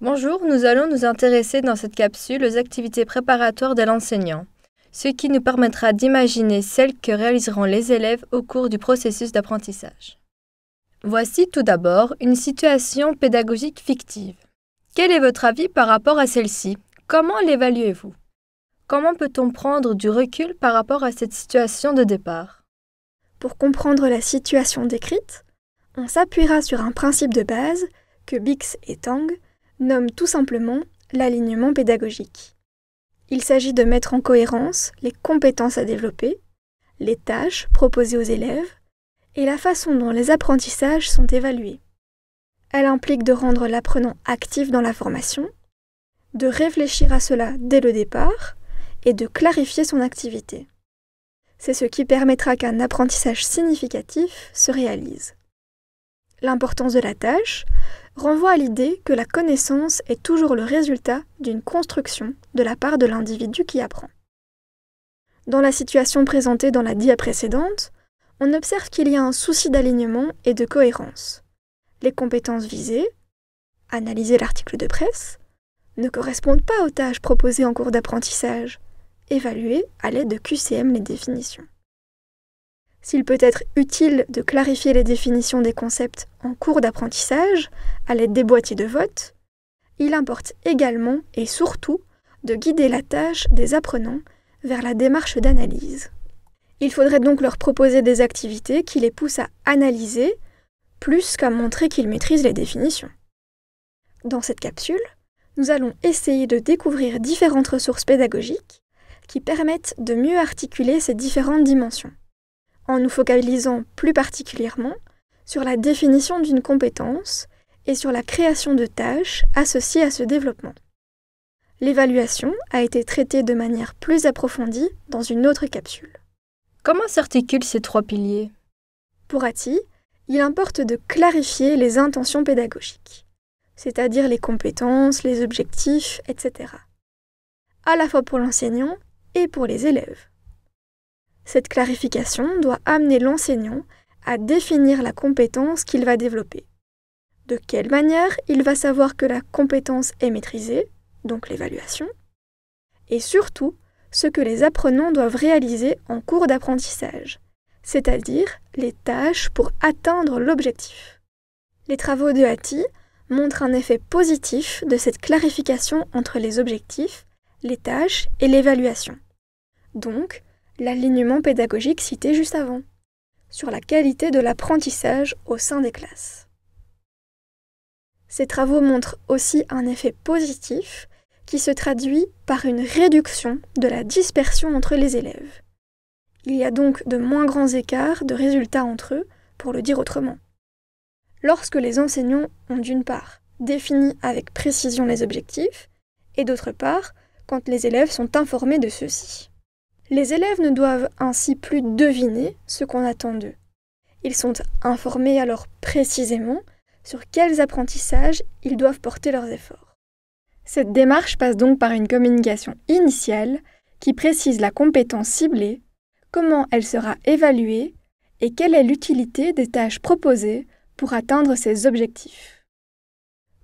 Bonjour, nous allons nous intéresser dans cette capsule aux activités préparatoires de l'enseignant, ce qui nous permettra d'imaginer celles que réaliseront les élèves au cours du processus d'apprentissage. Voici tout d'abord une situation pédagogique fictive. Quel est votre avis par rapport à celle-ci Comment l'évaluez-vous Comment peut-on prendre du recul par rapport à cette situation de départ Pour comprendre la situation décrite, on s'appuiera sur un principe de base que Bix et Tang nomment tout simplement l'alignement pédagogique. Il s'agit de mettre en cohérence les compétences à développer, les tâches proposées aux élèves et la façon dont les apprentissages sont évalués. Elle implique de rendre l'apprenant actif dans la formation, de réfléchir à cela dès le départ et de clarifier son activité. C'est ce qui permettra qu'un apprentissage significatif se réalise. L'importance de la tâche renvoie à l'idée que la connaissance est toujours le résultat d'une construction de la part de l'individu qui apprend. Dans la situation présentée dans la dia précédente, on observe qu'il y a un souci d'alignement et de cohérence. Les compétences visées, analyser l'article de presse, ne correspondent pas aux tâches proposées en cours d'apprentissage, évaluer à l'aide de QCM les définitions. S'il peut être utile de clarifier les définitions des concepts en cours d'apprentissage à l'aide des boîtiers de vote, il importe également et surtout de guider la tâche des apprenants vers la démarche d'analyse. Il faudrait donc leur proposer des activités qui les poussent à analyser plus qu'à montrer qu'ils maîtrisent les définitions. Dans cette capsule, nous allons essayer de découvrir différentes ressources pédagogiques qui permettent de mieux articuler ces différentes dimensions, en nous focalisant plus particulièrement sur la définition d'une compétence et sur la création de tâches associées à ce développement. L'évaluation a été traitée de manière plus approfondie dans une autre capsule. Comment s'articulent ces trois piliers Pour Ati, il importe de clarifier les intentions pédagogiques, c'est-à-dire les compétences, les objectifs, etc. À la fois pour l'enseignant et pour les élèves. Cette clarification doit amener l'enseignant à définir la compétence qu'il va développer. De quelle manière il va savoir que la compétence est maîtrisée, donc l'évaluation, et surtout ce que les apprenants doivent réaliser en cours d'apprentissage, c'est-à-dire les tâches pour atteindre l'objectif. Les travaux de Hattie montrent un effet positif de cette clarification entre les objectifs, les tâches et l'évaluation donc l'alignement pédagogique cité juste avant, sur la qualité de l'apprentissage au sein des classes. Ces travaux montrent aussi un effet positif qui se traduit par une réduction de la dispersion entre les élèves. Il y a donc de moins grands écarts de résultats entre eux, pour le dire autrement. Lorsque les enseignants ont d'une part défini avec précision les objectifs, et d'autre part, quand les élèves sont informés de ceux-ci. Les élèves ne doivent ainsi plus deviner ce qu'on attend d'eux. Ils sont informés alors précisément sur quels apprentissages ils doivent porter leurs efforts. Cette démarche passe donc par une communication initiale qui précise la compétence ciblée, comment elle sera évaluée et quelle est l'utilité des tâches proposées pour atteindre ces objectifs.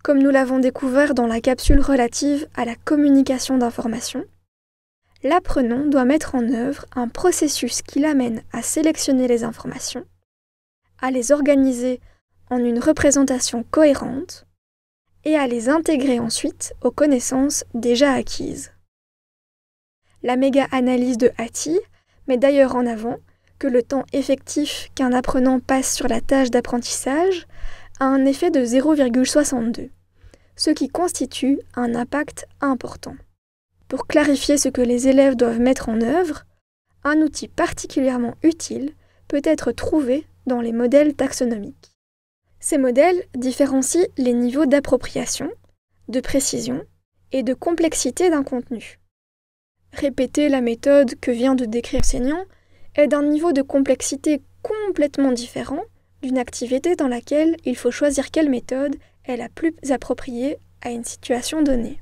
Comme nous l'avons découvert dans la capsule relative à la communication d'information, l'apprenant doit mettre en œuvre un processus qui l'amène à sélectionner les informations, à les organiser en une représentation cohérente et à les intégrer ensuite aux connaissances déjà acquises. La méga-analyse de Hattie met d'ailleurs en avant que le temps effectif qu'un apprenant passe sur la tâche d'apprentissage a un effet de 0,62, ce qui constitue un impact important pour clarifier ce que les élèves doivent mettre en œuvre, un outil particulièrement utile peut être trouvé dans les modèles taxonomiques. Ces modèles différencient les niveaux d'appropriation, de précision et de complexité d'un contenu. Répéter la méthode que vient de décrire l'enseignant est d'un niveau de complexité complètement différent d'une activité dans laquelle il faut choisir quelle méthode est la plus appropriée à une situation donnée.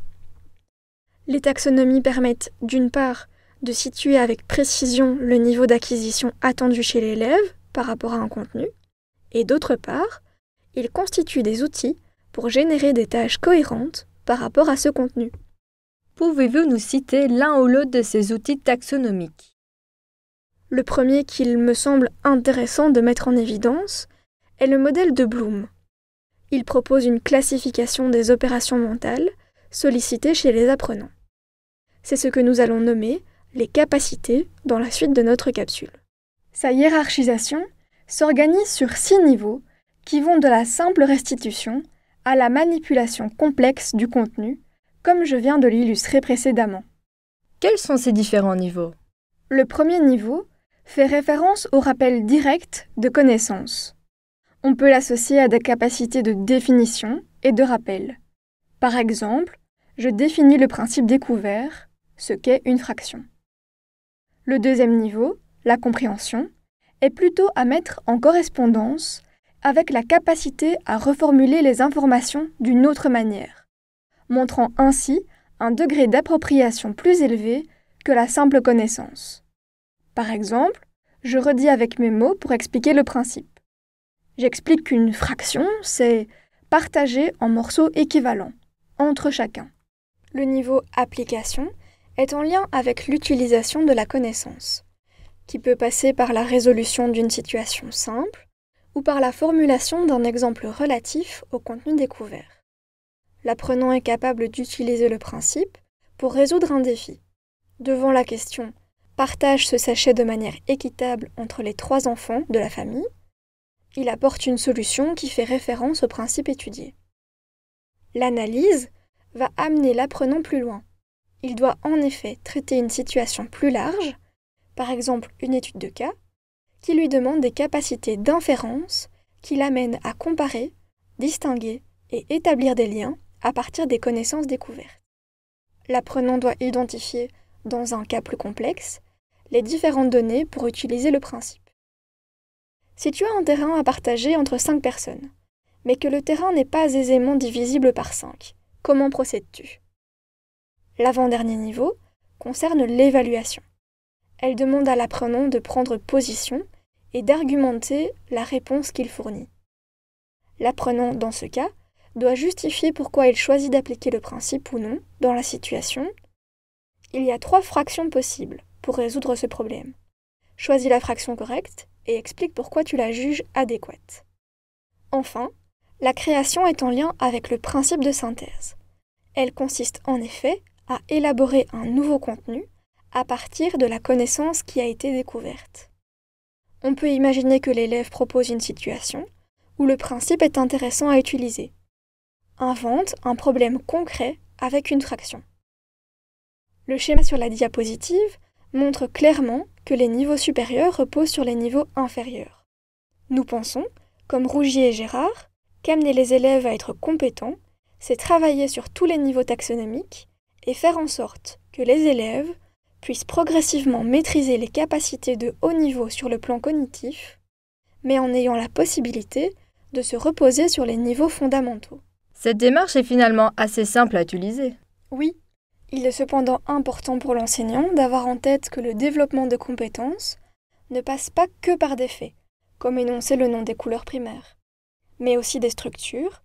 Les taxonomies permettent, d'une part, de situer avec précision le niveau d'acquisition attendu chez l'élève par rapport à un contenu, et d'autre part, ils constituent des outils pour générer des tâches cohérentes par rapport à ce contenu. Pouvez-vous nous citer l'un ou l'autre de ces outils taxonomiques Le premier qu'il me semble intéressant de mettre en évidence est le modèle de Bloom. Il propose une classification des opérations mentales sollicitées chez les apprenants. C'est ce que nous allons nommer les capacités dans la suite de notre capsule. Sa hiérarchisation s'organise sur six niveaux qui vont de la simple restitution à la manipulation complexe du contenu, comme je viens de l'illustrer précédemment. Quels sont ces différents niveaux Le premier niveau fait référence au rappel direct de connaissances. On peut l'associer à des capacités de définition et de rappel. Par exemple, je définis le principe découvert, ce qu'est une fraction. Le deuxième niveau, la compréhension, est plutôt à mettre en correspondance avec la capacité à reformuler les informations d'une autre manière, montrant ainsi un degré d'appropriation plus élevé que la simple connaissance. Par exemple, je redis avec mes mots pour expliquer le principe. J'explique qu'une fraction, c'est partager en morceaux équivalents, entre chacun. Le niveau application est en lien avec l'utilisation de la connaissance, qui peut passer par la résolution d'une situation simple ou par la formulation d'un exemple relatif au contenu découvert. L'apprenant est capable d'utiliser le principe pour résoudre un défi. Devant la question Partage ce sachet de manière équitable entre les trois enfants de la famille, il apporte une solution qui fait référence au principe étudié. L'analyse va amener l'apprenant plus loin, il doit en effet traiter une situation plus large, par exemple une étude de cas, qui lui demande des capacités d'inférence qui l'amènent à comparer, distinguer et établir des liens à partir des connaissances découvertes. L'apprenant doit identifier, dans un cas plus complexe, les différentes données pour utiliser le principe. Si tu as un terrain à partager entre 5 personnes, mais que le terrain n'est pas aisément divisible par cinq, comment procèdes-tu L'avant-dernier niveau concerne l'évaluation. Elle demande à l'apprenant de prendre position et d'argumenter la réponse qu'il fournit. L'apprenant, dans ce cas, doit justifier pourquoi il choisit d'appliquer le principe ou non dans la situation. Il y a trois fractions possibles pour résoudre ce problème. Choisis la fraction correcte et explique pourquoi tu la juges adéquate. Enfin, la création est en lien avec le principe de synthèse. Elle consiste en effet à élaborer un nouveau contenu à partir de la connaissance qui a été découverte. On peut imaginer que l'élève propose une situation où le principe est intéressant à utiliser. Invente un problème concret avec une fraction. Le schéma sur la diapositive montre clairement que les niveaux supérieurs reposent sur les niveaux inférieurs. Nous pensons, comme Rougier et Gérard, qu'amener les élèves à être compétents, c'est travailler sur tous les niveaux taxonomiques et faire en sorte que les élèves puissent progressivement maîtriser les capacités de haut niveau sur le plan cognitif, mais en ayant la possibilité de se reposer sur les niveaux fondamentaux. Cette démarche est finalement assez simple à utiliser. Oui, il est cependant important pour l'enseignant d'avoir en tête que le développement de compétences ne passe pas que par des faits, comme énoncer le nom des couleurs primaires, mais aussi des structures,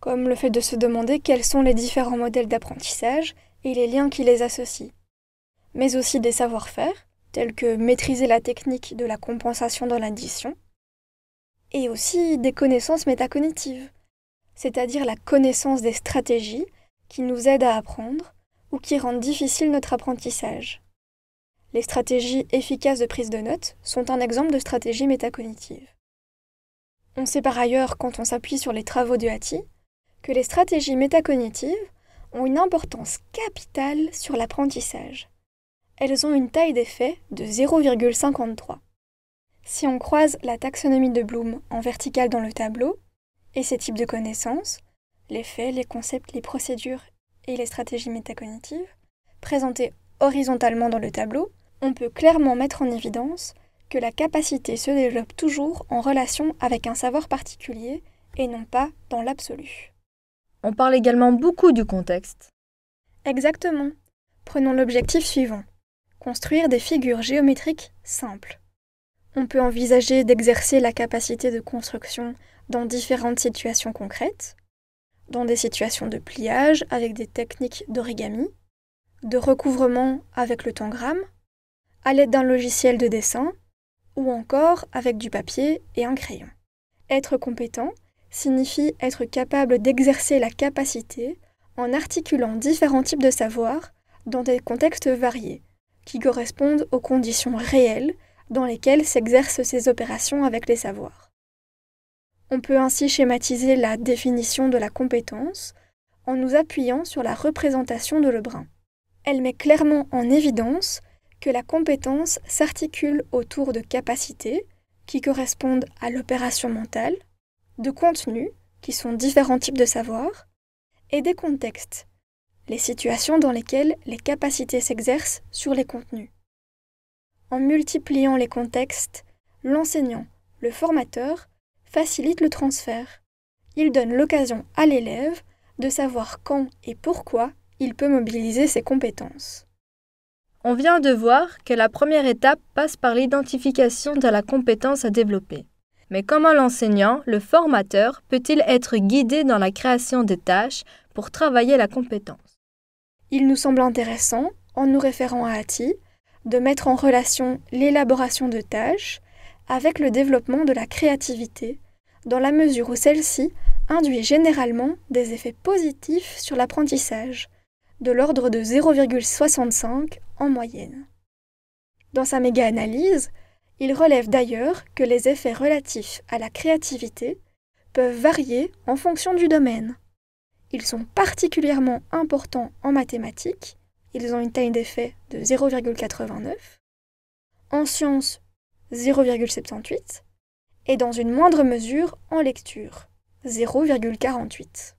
comme le fait de se demander quels sont les différents modèles d'apprentissage et les liens qui les associent, mais aussi des savoir-faire, tels que maîtriser la technique de la compensation dans l'addition, et aussi des connaissances métacognitives, c'est-à-dire la connaissance des stratégies qui nous aident à apprendre ou qui rendent difficile notre apprentissage. Les stratégies efficaces de prise de notes sont un exemple de stratégie métacognitive. On sait par ailleurs, quand on s'appuie sur les travaux de Hattie, que les stratégies métacognitives ont une importance capitale sur l'apprentissage. Elles ont une taille d'effet de 0,53. Si on croise la taxonomie de Bloom en verticale dans le tableau, et ces types de connaissances, les faits, les concepts, les procédures et les stratégies métacognitives, présentées horizontalement dans le tableau, on peut clairement mettre en évidence que la capacité se développe toujours en relation avec un savoir particulier et non pas dans l'absolu. On parle également beaucoup du contexte. Exactement. Prenons l'objectif suivant. Construire des figures géométriques simples. On peut envisager d'exercer la capacité de construction dans différentes situations concrètes, dans des situations de pliage avec des techniques d'origami, de recouvrement avec le tangramme, à l'aide d'un logiciel de dessin, ou encore avec du papier et un crayon. Être compétent, signifie être capable d'exercer la capacité en articulant différents types de savoirs dans des contextes variés, qui correspondent aux conditions réelles dans lesquelles s'exercent ces opérations avec les savoirs. On peut ainsi schématiser la définition de la compétence en nous appuyant sur la représentation de Lebrun. Elle met clairement en évidence que la compétence s'articule autour de capacités qui correspondent à l'opération mentale, de contenus, qui sont différents types de savoirs, et des contextes, les situations dans lesquelles les capacités s'exercent sur les contenus. En multipliant les contextes, l'enseignant, le formateur, facilite le transfert. Il donne l'occasion à l'élève de savoir quand et pourquoi il peut mobiliser ses compétences. On vient de voir que la première étape passe par l'identification de la compétence à développer. Mais comment l'enseignant, le formateur, peut-il être guidé dans la création des tâches pour travailler la compétence Il nous semble intéressant, en nous référant à Ati, de mettre en relation l'élaboration de tâches avec le développement de la créativité, dans la mesure où celle-ci induit généralement des effets positifs sur l'apprentissage, de l'ordre de 0,65 en moyenne. Dans sa méga-analyse, il relève d'ailleurs que les effets relatifs à la créativité peuvent varier en fonction du domaine. Ils sont particulièrement importants en mathématiques, ils ont une taille d'effet de 0,89, en sciences 0,78 et dans une moindre mesure en lecture 0,48.